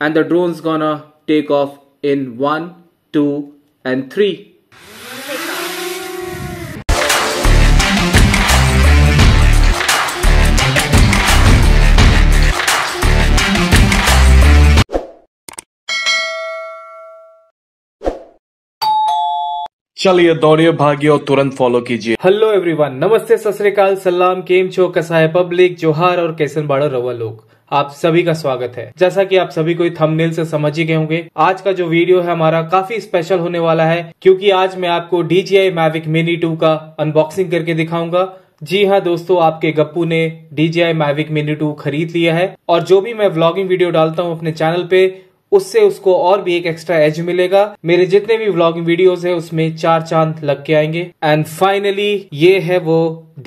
and the drone's gonna take off in one, two, and three. चलिए दौड़िए भागिए और तुरंत follow कीजिए हेलो एवरीवन नमस्ते सत श्रीकाल सलाम केम छो कसाय पब्लिक जोहार और कैसन बाड़ो रवा लोग आप सभी का स्वागत है जैसा कि आप सभी कोई थंबनेल से समझ ही गए होंगे आज का जो वीडियो है हमारा काफी स्पेशल होने वाला है क्योंकि आज मैं आपको DJI Mavic Mini 2 का अनबॉक्सिंग करके दिखाऊंगा जी हाँ दोस्तों आपके गप्पू ने DJI Mavic Mini 2 खरीद लिया है और जो भी मैं व्लॉगिंग वीडियो डालता हूँ अपने चैनल पे उससे उसको और भी एक एक्स्ट्रा एज मिलेगा मेरे जितने भी व्लॉगिंग वीडियोस है उसमें चार चांद लग के आएंगे एंड फाइनली ये है वो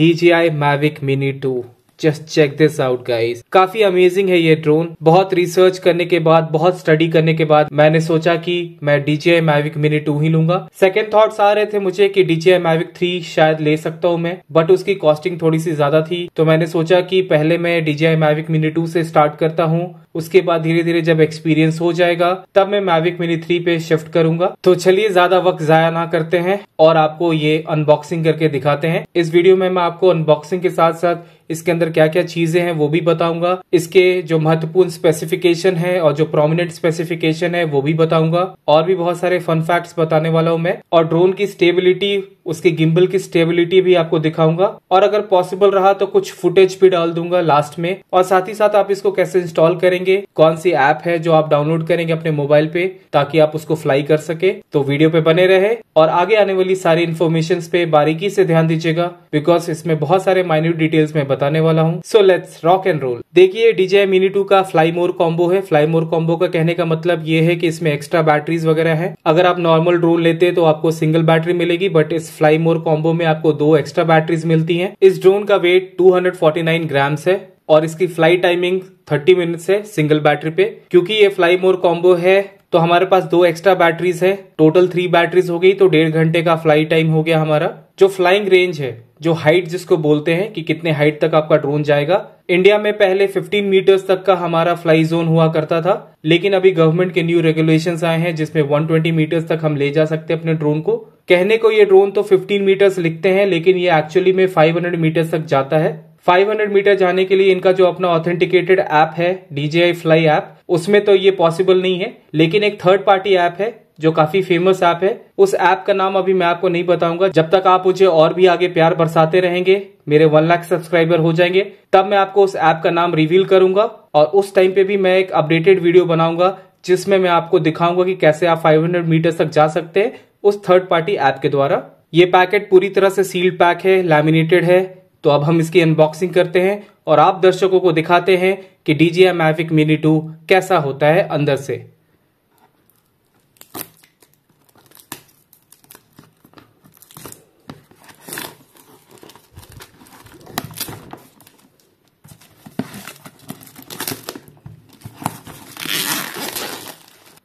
DJI Mavic Mini two just check this out guys काफी अमेजिंग है ये ड्रोन बहुत रिसर्च करने के बाद बहुत स्टडी करने के बाद मैंने सोचा कि मैं डीजीआई मैविक मिनी टू ही लूंगा सेकंड थॉट्स आ रहे थे मुझे कि डीजीआई मैविक थ्री शायद ले सकता हूँ मैं बट उसकी कॉस्टिंग थोड़ी सी ज्यादा थी तो मैंने सोचा कि पहले मैं डीजीआई मैविक मिनी टू से स्टार्ट करता हूँ उसके बाद धीरे धीरे जब एक्सपीरियंस हो जाएगा तब मैं मैविक मिनी थ्री पे शिफ्ट करूंगा तो चलिए ज्यादा वक्त जाया ना करते हैं और आपको ये अनबॉक्सिंग करके दिखाते हैं इस वीडियो में मैं आपको अनबॉक्सिंग के साथ साथ इसके अंदर क्या क्या चीजें हैं वो भी बताऊंगा इसके जो महत्वपूर्ण स्पेसिफिकेशन है और जो प्रोमिनेंट स्पेसिफिकेशन है वो भी बताऊंगा और भी बहुत सारे फन फैक्ट्स बताने वाला हूँ मैं और ड्रोन की स्टेबिलिटी उसके गिम्बल की स्टेबिलिटी भी आपको दिखाऊंगा और अगर पॉसिबल रहा तो कुछ फुटेज भी डाल दूंगा लास्ट में और साथ ही साथ आप इसको कैसे इंस्टॉल करेंगे कौन सी ऐप है जो आप डाउनलोड करेंगे अपने मोबाइल पे ताकि आप उसको फ्लाई कर सके तो वीडियो पे बने रहे और आगे आने वाली सारी इन्फॉर्मेशन पे बारीकी से ध्यान दीजिएगा बिकॉज इसमें बहुत सारे माइन्यूट डिटेल्स में बताने वाला हूँ so let's rock and roll देखिए डीजे मिनी टू का फ्लाई मोर कॉम्बो है फ्लाई मोर कॉम्बो का कहने का मतलब ये है कि इसमें एक्स्ट्रा बैटरीज वगैरह है अगर आप नॉर्मल ड्रोन लेते तो आपको सिंगल बैटरी मिलेगी बट इस फ्लाई मोर कॉम्बो में आपको दो एक्स्ट्रा बैटरीज मिलती हैं इस ड्रोन का वेट 249 ग्राम्स है और इसकी फ्लाई टाइमिंग 30 मिनट है सिंगल बैटरी पे क्योंकि ये फ्लाई मोर कॉम्बो है तो हमारे पास दो एक्स्ट्रा बैटरीज है टोटल थ्री बैटरीज हो गई तो डेढ़ घंटे का फ्लाई टाइम हो गया हमारा जो फ्लाइंग रेंज है जो हाइट जिसको बोलते हैं कि कितने हाइट तक आपका ड्रोन जाएगा इंडिया में पहले 15 मीटर्स तक का हमारा फ्लाई जोन हुआ करता था लेकिन अभी गवर्नमेंट के न्यू रेगुलेशंस आए हैं जिसमें 120 मीटर्स तक हम ले जा सकते हैं अपने ड्रोन को कहने को ये ड्रोन तो 15 मीटर्स लिखते हैं लेकिन ये एक्चुअली में 500 मीटर्स तक जाता है 500 मीटर जाने के लिए इनका जो अपना ऑथेंटिकेटेड ऐप है डीजेआई फ्लाई ऐप उसमें तो ये पॉसिबल नहीं है लेकिन एक थर्ड पार्टी ऐप है जो काफी फेमस ऐप है उस ऐप का नाम अभी मैं आपको नहीं बताऊंगा जब तक आप मुझे और भी आगे प्यार बरसाते रहेंगे मेरे वन लाख सब्सक्राइबर हो जाएंगे तब मैं आपको उस ऐप का नाम रिवील करूंगा और उस टाइम पे भी मैं एक अपडेटेड वीडियो बनाऊंगा जिसमें मैं आपको दिखाऊंगा कि कैसे आप 500 मीटर तक जा सकते हैं उस थर्ड पार्टी ऐप के द्वारा ये पैकेट पूरी तरह से सील्ड पैक है लैमिनेटेड है तो अब हम इसकी अनबॉक्सिंग करते हैं और आप दर्शकों को दिखाते हैं कि डीजीएम एफिक मिनी टू कैसा होता है अंदर से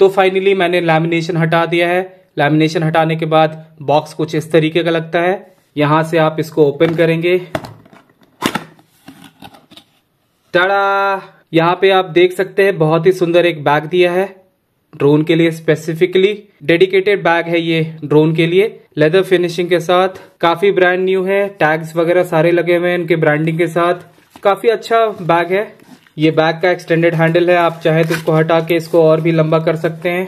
तो फाइनली मैंने लैमिनेशन हटा दिया है लैमिनेशन हटाने के बाद बॉक्स कुछ इस तरीके का लगता है यहां से आप इसको ओपन करेंगे टड़ा यहाँ पे आप देख सकते हैं बहुत ही सुंदर एक बैग दिया है ड्रोन के लिए स्पेसिफिकली डेडिकेटेड बैग है ये ड्रोन के लिए लेदर फिनिशिंग के साथ काफी ब्रांड न्यू है टैग्स वगैरह सारे लगे हुए हैं इनके ब्रांडिंग के साथ काफी अच्छा बैग है ये बैक का एक्सटेंडेड हैंडल है आप चाहे तो इसको हटा के इसको और भी लंबा कर सकते हैं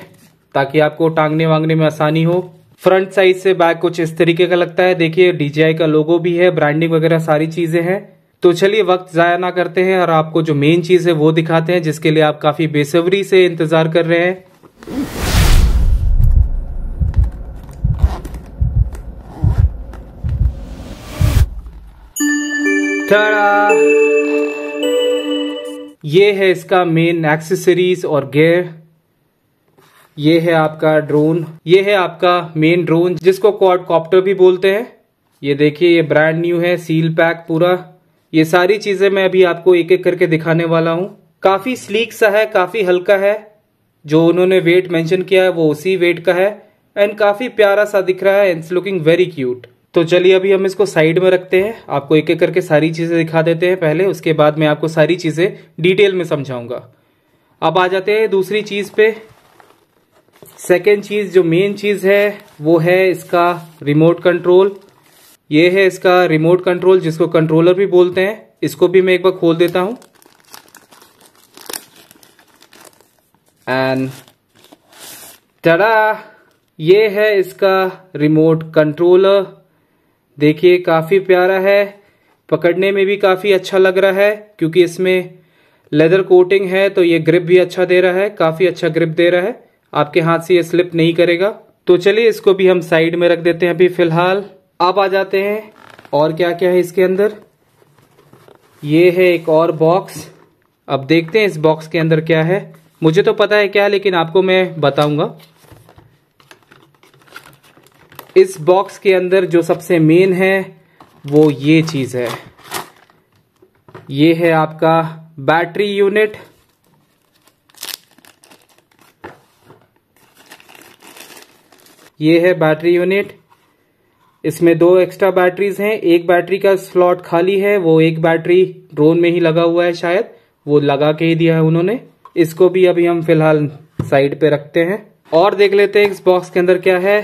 ताकि आपको टांगने वांगने में आसानी हो फ्रंट साइड से बैक कुछ इस तरीके का लगता है देखिए डीजीआई का लोगो भी है ब्रांडिंग वगैरह सारी चीजें हैं तो चलिए वक्त जाया ना करते हैं और आपको जो मेन चीज है वो दिखाते हैं जिसके लिए आप काफी बेसब्री से इंतजार कर रहे हैं ये है इसका मेन एक्सेसरीज और गेयर ये है आपका ड्रोन ये है आपका मेन ड्रोन जिसको क्वाड कॉप्टर भी बोलते हैं ये देखिए ये ब्रांड न्यू है सील पैक पूरा ये सारी चीजें मैं अभी आपको एक एक करके दिखाने वाला हूँ काफी स्लीक सा है काफी हल्का है जो उन्होंने वेट मेंशन किया है वो उसी वेट का है एंड काफी प्यारा सा दिख रहा है इट्स लुकिंग वेरी क्यूट तो चलिए अभी हम इसको साइड में रखते हैं आपको एक एक करके सारी चीज़ें दिखा देते हैं पहले उसके बाद मैं आपको सारी चीज़ें डिटेल में समझाऊंगा अब आ जाते हैं दूसरी चीज़ पे सेकेंड चीज़ जो मेन चीज़ है वो है इसका रिमोट कंट्रोल ये है इसका रिमोट कंट्रोल जिसको कंट्रोलर भी बोलते हैं इसको भी मैं एक बार खोल देता हूं एंड तड़ा ये है इसका रिमोट कंट्रोलर देखिए काफ़ी प्यारा है पकड़ने में भी काफ़ी अच्छा लग रहा है क्योंकि इसमें लेदर कोटिंग है तो ये ग्रिप भी अच्छा दे रहा है काफ़ी अच्छा ग्रिप दे रहा है आपके हाथ से ये स्लिप नहीं करेगा तो चलिए इसको भी हम साइड में रख देते हैं अभी फिलहाल अब आ जाते हैं और क्या क्या है इसके अंदर ये है एक और बॉक्स अब देखते हैं इस बॉक्स के अंदर क्या है मुझे तो पता है क्या लेकिन आपको मैं बताऊंगा इस बॉक्स के अंदर जो सबसे मेन है वो ये चीज़ है ये है आपका बैटरी यूनिट ये है बैटरी यूनिट इसमें दो एक्स्ट्रा बैटरीज हैं एक बैटरी का स्लॉट खाली है वो एक बैटरी ड्रोन में ही लगा हुआ है शायद वो लगा के ही दिया है उन्होंने इसको भी अभी हम फिलहाल साइड पे रखते हैं और देख लेते हैं इस बॉक्स के अंदर क्या है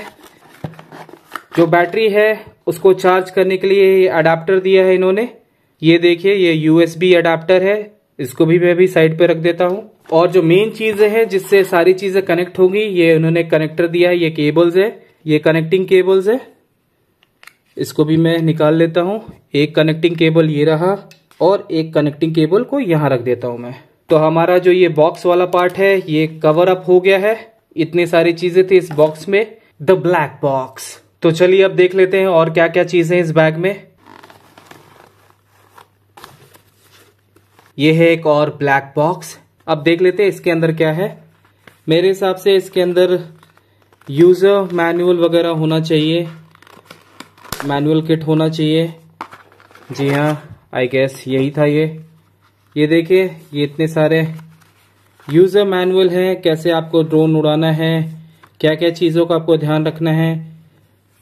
जो बैटरी है उसको चार्ज करने के लिए ये अडाप्टर दिया है इन्होंने ये देखिए ये यूएसबी अडाप्टर है इसको भी मैं भी साइड पे रख देता हूँ और जो मेन चीज है जिससे सारी चीजें कनेक्ट होगी ये उन्होंने कनेक्टर दिया है ये केबल्स है ये कनेक्टिंग केबल्स है इसको भी मैं निकाल लेता हूँ एक कनेक्टिंग केबल ये रहा और एक कनेक्टिंग केबल को यहाँ रख देता हूँ मैं तो हमारा जो ये बॉक्स वाला पार्ट है ये कवर अप हो गया है इतनी सारी चीजें थी इस बॉक्स में द ब्लैक बॉक्स तो चलिए अब देख लेते हैं और क्या क्या चीज़ें इस बैग में ये है एक और ब्लैक बॉक्स अब देख लेते हैं इसके अंदर क्या है मेरे हिसाब से इसके अंदर यूज़र मैनुअल वगैरह होना चाहिए मैनुअल किट होना चाहिए जी हाँ आई गेस यही था ये ये देखिए ये इतने सारे यूज़र मैनुअल हैं कैसे आपको ड्रोन उड़ाना है क्या क्या चीज़ों का आपको ध्यान रखना है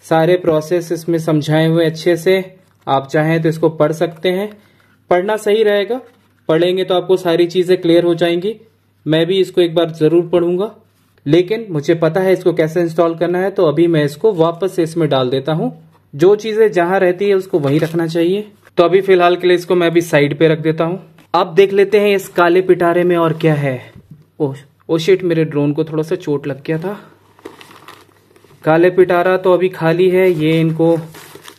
सारे प्रोसेस इसमें समझाए हुए अच्छे से आप चाहें तो इसको पढ़ सकते हैं पढ़ना सही रहेगा पढ़ेंगे तो आपको सारी चीज़ें क्लियर हो जाएंगी मैं भी इसको एक बार ज़रूर पढ़ूंगा लेकिन मुझे पता है इसको कैसे इंस्टॉल करना है तो अभी मैं इसको वापस से इसमें डाल देता हूँ जो चीज़ें जहाँ रहती है उसको वहीं रखना चाहिए तो अभी फिलहाल के लिए इसको मैं अभी साइड पे रख देता हूँ अब देख लेते हैं इस काले पिटारे में और क्या है ओ ओ शिट मेरे ड्रोन को थोड़ा सा चोट लग गया था काले पिटारा तो अभी खाली है ये इनको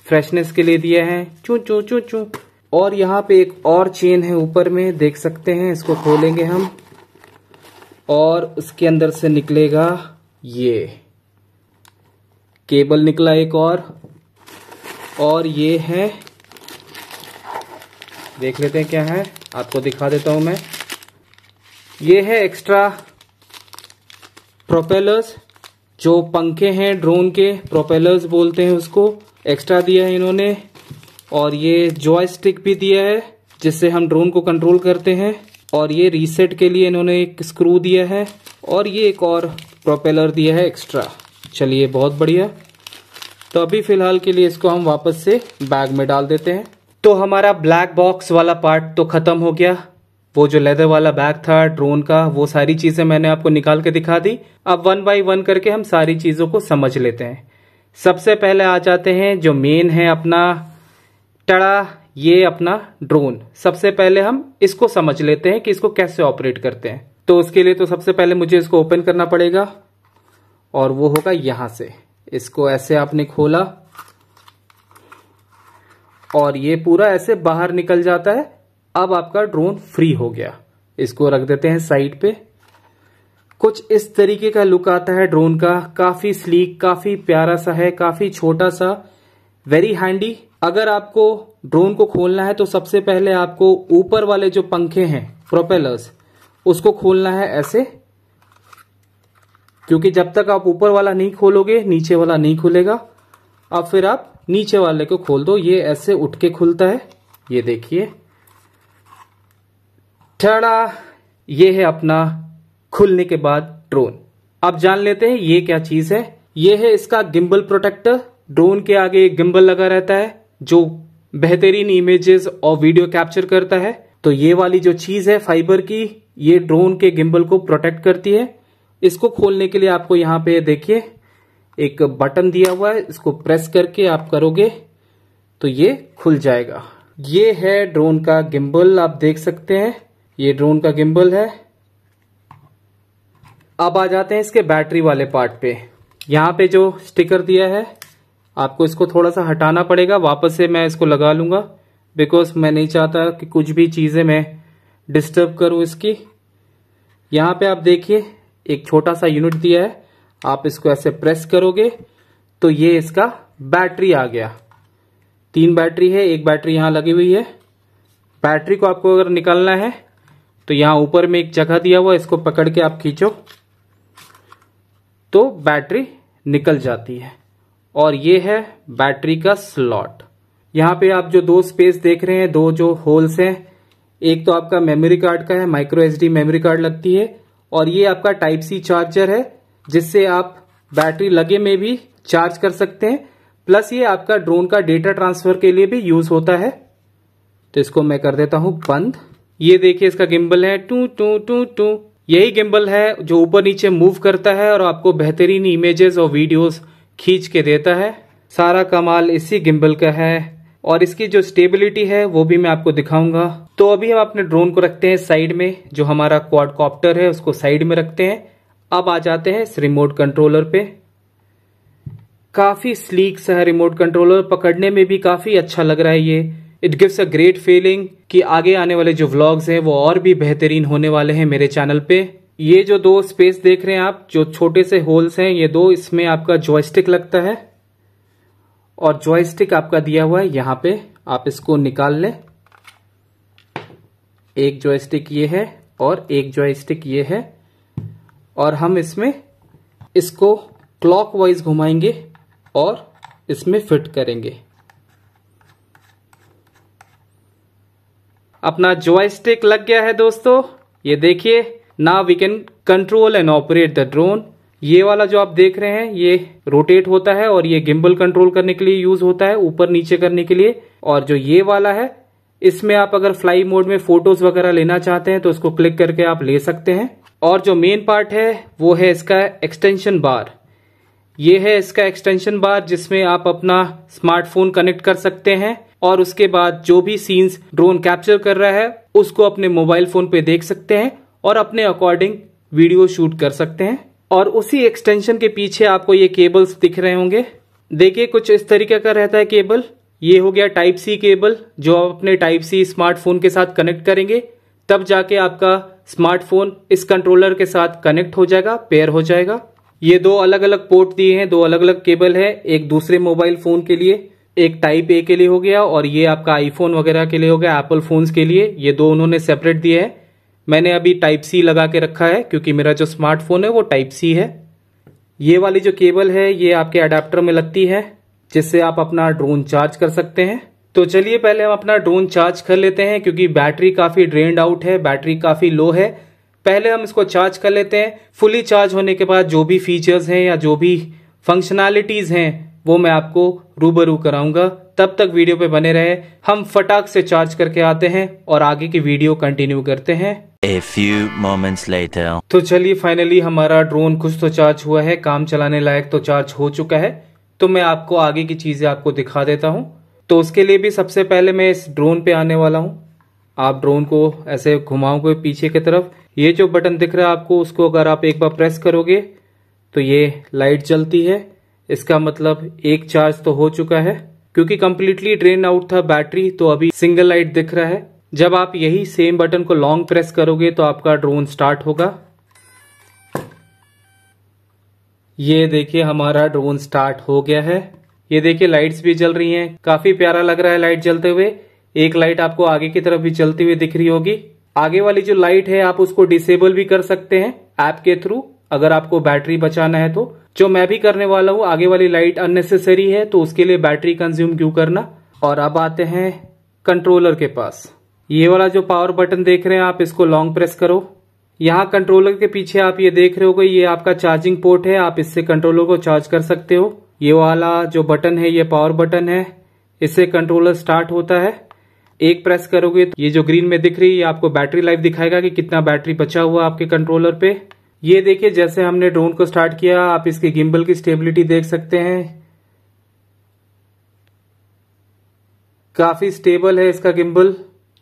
फ्रेशनेस के लिए दिया है चू चू चू चू और यहाँ पे एक और चेन है ऊपर में देख सकते हैं इसको खोलेंगे हम और उसके अंदर से निकलेगा ये केबल निकला एक और और ये है देख लेते हैं क्या है आपको दिखा देता हूं मैं ये है एक्स्ट्रा प्रोपेलर्स जो पंखे हैं ड्रोन के प्रोपेलर्स बोलते हैं उसको एक्स्ट्रा दिया है इन्होंने और ये जॉयस्टिक भी दिया है जिससे हम ड्रोन को कंट्रोल करते हैं और ये रीसेट के लिए इन्होंने एक स्क्रू दिया है और ये एक और प्रोपेलर दिया है एक्स्ट्रा चलिए बहुत बढ़िया तो अभी फिलहाल के लिए इसको हम वापस से बैग में डाल देते हैं तो हमारा ब्लैक बॉक्स वाला पार्ट तो ख़त्म हो गया वो जो लेदर वाला बैग था ड्रोन का वो सारी चीजें मैंने आपको निकाल के दिखा दी अब वन बाई वन करके हम सारी चीजों को समझ लेते हैं सबसे पहले आ जाते हैं जो मेन है अपना टड़ा ये अपना ड्रोन सबसे पहले हम इसको समझ लेते हैं कि इसको कैसे ऑपरेट करते हैं तो उसके लिए तो सबसे पहले मुझे इसको ओपन करना पड़ेगा और वो होगा यहां से इसको ऐसे आपने खोला और ये पूरा ऐसे बाहर निकल जाता है अब आपका ड्रोन फ्री हो गया इसको रख देते हैं साइड पे कुछ इस तरीके का लुक आता है ड्रोन का काफी स्लीक काफी प्यारा सा है काफी छोटा सा वेरी हैंडी अगर आपको ड्रोन को खोलना है तो सबसे पहले आपको ऊपर वाले जो पंखे हैं प्रोपेलर्स उसको खोलना है ऐसे क्योंकि जब तक आप ऊपर वाला नहीं खोलोगे नीचे वाला नहीं खुलेगा अब फिर आप नीचे वाले को खोल दो ये ऐसे उठ के खुलता है ये देखिए टड़ा ये है अपना खुलने के बाद ड्रोन अब जान लेते हैं ये क्या चीज है ये है इसका गिम्बल प्रोटेक्टर ड्रोन के आगे एक गिम्बल लगा रहता है जो बेहतरीन इमेजेस और वीडियो कैप्चर करता है तो ये वाली जो चीज है फाइबर की ये ड्रोन के गिम्बल को प्रोटेक्ट करती है इसको खोलने के लिए आपको यहाँ पे देखिए एक बटन दिया हुआ है इसको प्रेस करके आप करोगे तो ये खुल जाएगा ये है ड्रोन का गिम्बल आप देख सकते हैं ये ड्रोन का गिम्बल है अब आ जाते हैं इसके बैटरी वाले पार्ट पे यहाँ पे जो स्टिकर दिया है आपको इसको थोड़ा सा हटाना पड़ेगा वापस से मैं इसको लगा लूंगा बिकॉज मैं नहीं चाहता कि कुछ भी चीज़ें मैं डिस्टर्ब करूं इसकी यहाँ पे आप देखिए एक छोटा सा यूनिट दिया है आप इसको ऐसे प्रेस करोगे तो ये इसका बैटरी आ गया तीन बैटरी है एक बैटरी यहाँ लगी हुई है बैटरी को आपको अगर निकालना है तो यहां ऊपर में एक जगह दिया हुआ इसको पकड़ के आप खींचो तो बैटरी निकल जाती है और ये है बैटरी का स्लॉट यहां पे आप जो दो स्पेस देख रहे हैं दो जो होल्स हैं एक तो आपका मेमोरी कार्ड का है माइक्रो एसडी मेमोरी कार्ड लगती है और ये आपका टाइप सी चार्जर है जिससे आप बैटरी लगे में भी चार्ज कर सकते हैं प्लस ये आपका ड्रोन का डेटा ट्रांसफर के लिए भी यूज होता है तो इसको मैं कर देता हूं बंद ये देखिए इसका गिम्बल है टू टू टू टू यही गिम्बल है जो ऊपर नीचे मूव करता है और आपको बेहतरीन इमेजेस और वीडियोस खींच के देता है सारा कमाल इसी गिम्बल का है और इसकी जो स्टेबिलिटी है वो भी मैं आपको दिखाऊंगा तो अभी हम अपने ड्रोन को रखते हैं साइड में जो हमारा क्वाडकॉप्टर है उसको साइड में रखते हैं अब आ जाते हैं इस रिमोट कंट्रोलर पे काफी स्लीक सा है रिमोट कंट्रोलर पकड़ने में भी काफी अच्छा लग रहा है ये it gives a great feeling कि आगे आने वाले जो व्लॉग्स हैं वो और भी बेहतरीन होने वाले हैं मेरे चैनल पे ये जो दो स्पेस देख रहे हैं आप जो छोटे से होल्स हैं ये दो इसमें आपका जॉयस्टिक लगता है और जॉयस्टिक आपका दिया हुआ है यहां पे आप इसको निकाल लें एक जॉयस्टिक ये है और एक जॉयस्टिक ये है और हम इसमें इसको क्लॉकवाइज घुमाएंगे और इसमें फिट करेंगे अपना जॉयस्टिक लग गया है दोस्तों ये देखिए ना we can control and operate the drone ये वाला जो आप देख रहे हैं ये रोटेट होता है और ये गिम्बल कंट्रोल करने के लिए यूज होता है ऊपर नीचे करने के लिए और जो ये वाला है इसमें आप अगर फ्लाई मोड में फोटोज वगैरह लेना चाहते हैं तो इसको क्लिक करके आप ले सकते हैं और जो मेन पार्ट है वो है इसका एक्सटेंशन बार ये है इसका एक्सटेंशन बार जिसमें आप अपना स्मार्टफोन कनेक्ट कर सकते हैं और उसके बाद जो भी सीन्स ड्रोन कैप्चर कर रहा है उसको अपने मोबाइल फोन पे देख सकते हैं और अपने अकॉर्डिंग वीडियो शूट कर सकते हैं और उसी एक्सटेंशन के पीछे आपको ये केबल्स दिख रहे होंगे देखिए कुछ इस तरीके का रहता है केबल ये हो गया टाइप सी केबल जो आप अपने टाइप सी स्मार्टफोन के साथ कनेक्ट करेंगे तब जाके आपका स्मार्टफोन इस कंट्रोलर के साथ कनेक्ट हो जाएगा पेयर हो जाएगा ये दो अलग अलग पोर्ट दिए हैं दो अलग अलग केबल है एक दूसरे मोबाइल फोन के लिए एक टाइप ए के लिए हो गया और ये आपका आईफोन वगैरह के लिए हो गया एप्पल फ़ोन्स के लिए ये दो उन्होंने सेपरेट दिए हैं मैंने अभी टाइप सी लगा के रखा है क्योंकि मेरा जो स्मार्टफोन है वो टाइप सी है ये वाली जो केबल है ये आपके अडेप्टर में लगती है जिससे आप अपना ड्रोन चार्ज कर सकते हैं तो चलिए पहले हम अपना ड्रोन चार्ज कर लेते हैं क्योंकि बैटरी काफ़ी ड्रेन आउट है बैटरी काफ़ी लो है पहले हम इसको चार्ज कर लेते हैं फुली चार्ज होने के बाद जो भी फीचर्स हैं या जो भी फंक्शनैलिटीज़ हैं वो मैं आपको रूबरू कराऊंगा तब तक वीडियो पे बने रहे हम फटाक से चार्ज करके आते हैं और आगे की वीडियो कंटिन्यू करते हैं A few moments later. तो चलिए फाइनली हमारा ड्रोन कुछ तो चार्ज हुआ है काम चलाने लायक तो चार्ज हो चुका है तो मैं आपको आगे की चीजें आपको दिखा देता हूँ तो उसके लिए भी सबसे पहले मैं इस ड्रोन पे आने वाला हूँ आप ड्रोन को ऐसे घुमाओगे पीछे की तरफ ये जो बटन दिख रहा है आपको उसको अगर आप एक बार प्रेस करोगे तो ये लाइट जलती है इसका मतलब एक चार्ज तो हो चुका है क्योंकि कम्प्लीटली ड्रेन आउट था बैटरी तो अभी सिंगल लाइट दिख रहा है जब आप यही सेम बटन को लॉन्ग प्रेस करोगे तो आपका ड्रोन स्टार्ट होगा ये देखिए हमारा ड्रोन स्टार्ट हो गया है ये देखिए लाइट्स भी जल रही हैं काफी प्यारा लग रहा है लाइट जलते हुए एक लाइट आपको आगे की तरफ भी जलती हुई दिख रही होगी आगे वाली जो लाइट है आप उसको डिसेबल भी कर सकते हैं ऐप के थ्रू अगर आपको बैटरी बचाना है तो जो मैं भी करने वाला हूँ आगे वाली लाइट अननेसेसरी है तो उसके लिए बैटरी कंज्यूम क्यों करना और अब आते हैं कंट्रोलर के पास ये वाला जो पावर बटन देख रहे हैं आप इसको लॉन्ग प्रेस करो यहाँ कंट्रोलर के पीछे आप ये देख रहे हो ये आपका चार्जिंग पोर्ट है आप इससे कंट्रोलर को चार्ज कर सकते हो ये वाला जो बटन है ये पावर बटन है इससे कंट्रोलर स्टार्ट होता है एक प्रेस करोगे तो ये जो ग्रीन में दिख रही है आपको बैटरी लाइफ दिखाएगा कि कितना बैटरी बचा हुआ आपके कंट्रोलर पे ये देखिए जैसे हमने ड्रोन को स्टार्ट किया आप इसके गिम्बल की स्टेबिलिटी देख सकते हैं काफी स्टेबल है इसका गिम्बल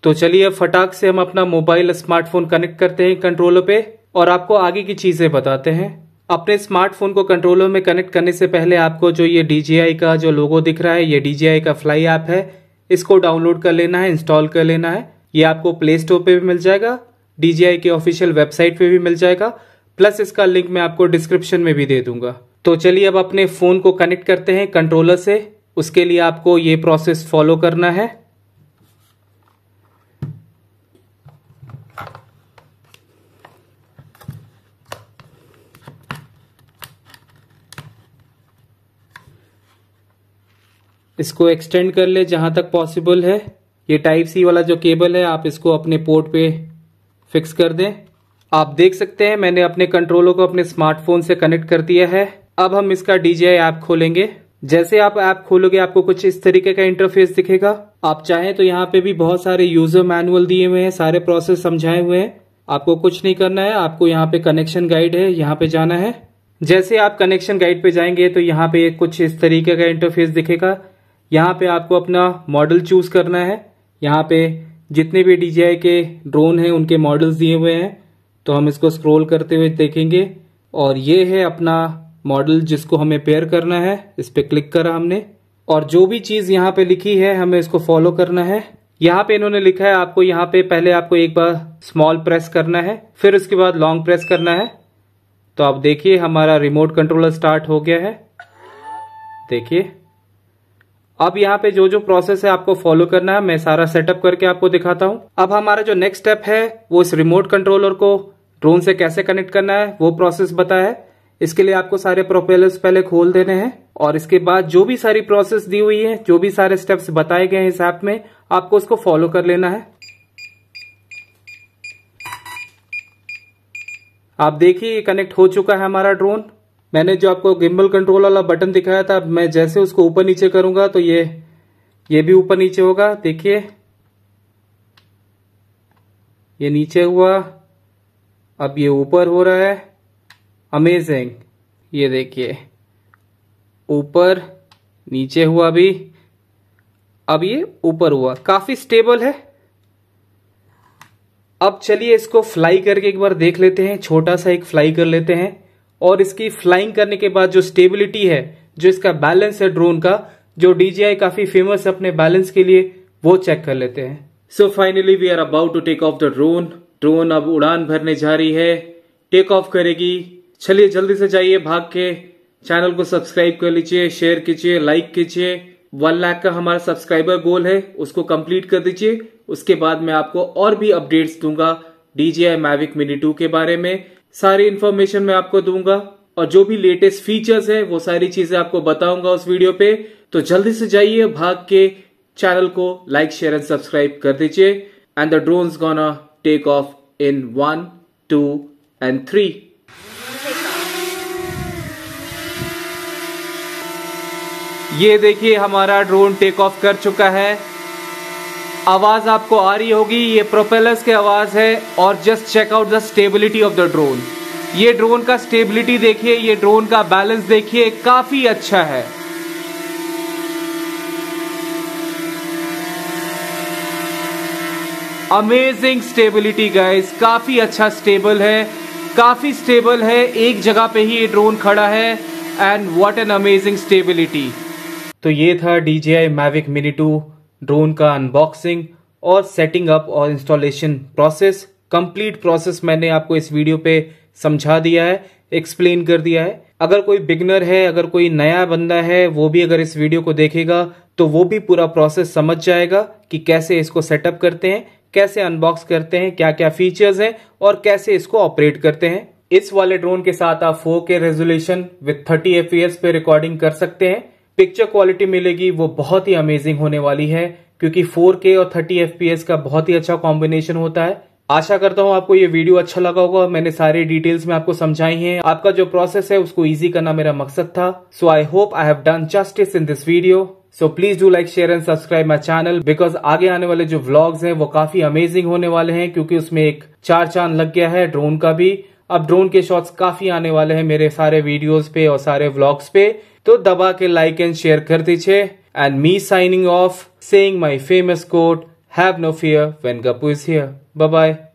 तो चलिए अब फटाक से हम अपना मोबाइल स्मार्टफोन कनेक्ट करते हैं कंट्रोलों पे और आपको आगे की चीजें बताते हैं अपने स्मार्टफोन को कंट्रोलों में कनेक्ट करने से पहले आपको जो ये डीजीआई का जो लोगो दिख रहा है ये डीजीआई का फ्लाई ऐप है इसको डाउनलोड कर लेना है इंस्टॉल कर लेना है ये आपको प्ले स्टोर पे भी मिल जाएगा डीजीआई के ऑफिशियल वेबसाइट पे भी मिल जाएगा प्लस इसका लिंक मैं आपको डिस्क्रिप्शन में भी दे दूंगा तो चलिए अब अपने फ़ोन को कनेक्ट करते हैं कंट्रोलर से उसके लिए आपको ये प्रोसेस फॉलो करना है इसको एक्सटेंड कर ले जहां तक पॉसिबल है ये टाइप सी वाला जो केबल है आप इसको अपने पोर्ट पे फिक्स कर दें आप देख सकते हैं मैंने अपने कंट्रोलों को अपने स्मार्टफोन से कनेक्ट कर दिया है अब हम इसका डीजीआई ऐप खोलेंगे जैसे आप ऐप खोलोगे आपको कुछ इस तरीके का इंटरफेस दिखेगा आप चाहें तो यहाँ पे भी बहुत सारे यूजर मैनुअल दिए हुए हैं सारे प्रोसेस समझाए हुए हैं आपको कुछ नहीं करना है आपको यहाँ पे कनेक्शन गाइड है यहाँ पे जाना है जैसे आप कनेक्शन गाइड पे जाएंगे तो यहाँ पे कुछ इस तरीके का इंटरफेस दिखेगा यहाँ पे आपको अपना मॉडल चूज करना है यहाँ पे जितने भी डीजीआई के ड्रोन है उनके मॉडल्स दिए हुए हैं तो हम इसको स्क्रॉल करते हुए देखेंगे और ये है अपना मॉडल जिसको हमें पेयर करना है इस पर क्लिक करा हमने और जो भी चीज़ यहाँ पे लिखी है हमें इसको फॉलो करना है यहाँ पे इन्होंने लिखा है आपको यहाँ पे पहले आपको एक बार स्मॉल प्रेस करना है फिर उसके बाद लॉन्ग प्रेस करना है तो आप देखिए हमारा रिमोट कंट्रोलर स्टार्ट हो गया है देखिए अब यहाँ पे जो जो प्रोसेस है आपको फॉलो करना है मैं सारा सेटअप करके आपको दिखाता हूँ अब हमारा जो नेक्स्ट स्टेप है वो इस रिमोट कंट्रोलर को ड्रोन से कैसे कनेक्ट करना है वो प्रोसेस बताया है इसके लिए आपको सारे प्रोपेलर्स पहले खोल देने हैं और इसके बाद जो भी सारी प्रोसेस दी हुई है जो भी सारे स्टेप्स बताए गए हैं इस ऐप में आपको उसको फॉलो कर लेना है आप देखिए कनेक्ट हो चुका है हमारा ड्रोन मैंने जो आपको गिम्बल कंट्रोल वाला बटन दिखाया था मैं जैसे उसको ऊपर नीचे करूंगा तो ये ये भी ऊपर नीचे होगा देखिए ये नीचे हुआ अब ये ऊपर हो रहा है अमेजिंग ये देखिए ऊपर नीचे हुआ भी अब ये ऊपर हुआ काफी स्टेबल है अब चलिए इसको फ्लाई करके एक बार देख लेते हैं छोटा सा एक फ्लाई कर लेते हैं और इसकी फ्लाइंग करने के बाद जो स्टेबिलिटी है जो इसका बैलेंस है ड्रोन का जो डीजीआई काफी फेमस है अपने बैलेंस के लिए वो चेक कर लेते हैं so finally we are about to take off the drone drone अब उड़ान भरने जा रही है टेक ऑफ करेगी चलिए जल्दी से जाइए भाग के चैनल को सब्सक्राइब कर लीजिए शेयर कीजिए लाइक कीजिए वन लाख का हमारा सब्सक्राइबर गोल है उसको कंप्लीट कर दीजिए उसके बाद मैं आपको और भी अपडेट्स दूंगा डीजीआई मैविक मिनी टू के बारे में सारी इंफॉर्मेशन मैं आपको दूंगा और जो भी लेटेस्ट फीचर्स है वो सारी चीजें आपको बताऊंगा उस वीडियो पे तो जल्दी से जाइए भाग के चैनल को लाइक शेयर एंड सब्सक्राइब कर दीजिए and the drones gonna take off in one two and three ये देखिए हमारा ड्रोन टेक ऑफ कर चुका है आवाज़ आपको आ रही होगी ये प्रोपेलर्स की आवाज़ है और just check out the stability of the drone ये ड्रोन का स्टेबिलिटी देखिए ये ड्रोन का बैलेंस देखिए काफ़ी अच्छा है अमेजिंग स्टेबिलिटी गाइस काफ़ी अच्छा स्टेबल है काफ़ी स्टेबल है एक जगह पे ही ये ड्रोन खड़ा है and what an amazing stability तो ये था DJI Mavic Mini Mavic drone का अनबॉक्सिंग और सेटिंग अप और इंस्टॉलेशन प्रोसेस कंप्लीट प्रोसेस मैंने आपको इस वीडियो पे समझा दिया है एक्सप्लेन कर दिया है अगर कोई बिगनर है अगर कोई नया बंदा है वो भी अगर इस वीडियो को देखेगा तो वो भी पूरा प्रोसेस समझ जाएगा कि कैसे इसको सेटअप करते हैं कैसे अनबॉक्स करते हैं क्या क्या फीचर्स हैं और कैसे इसको ऑपरेट करते हैं इस वाले ड्रोन के साथ आप 4K resolution with thirty F पे रिकॉर्डिंग कर सकते हैं पिक्चर क्वालिटी मिलेगी वो बहुत ही अमेजिंग होने वाली है क्योंकि 4K और 30 FPS का बहुत ही अच्छा कॉम्बिनेशन होता है आशा करता हूँ आपको ये वीडियो अच्छा लगा होगा मैंने सारे डिटेल्स में आपको समझाई हैं आपका जो प्रोसेस है उसको इजी करना मेरा मकसद था so I hope I have done justice in this video so please do like share and subscribe my channel because आगे आने वाले जो ब्लॉग्स हैं वो काफी अमेजिंग होने वाले हैं क्योंकि उसमें एक चार चांद लग गया है ड्रोन का भी अब ड्रोन के शॉर्ट्स काफी आने वाले हैं मेरे सारे वीडियोज पे और सारे ब्लॉग्स पे तो दबा के लाइक एंड शेयर कर दीजिए and me signing off saying my famous quote have no fear when Gappu is here bye bye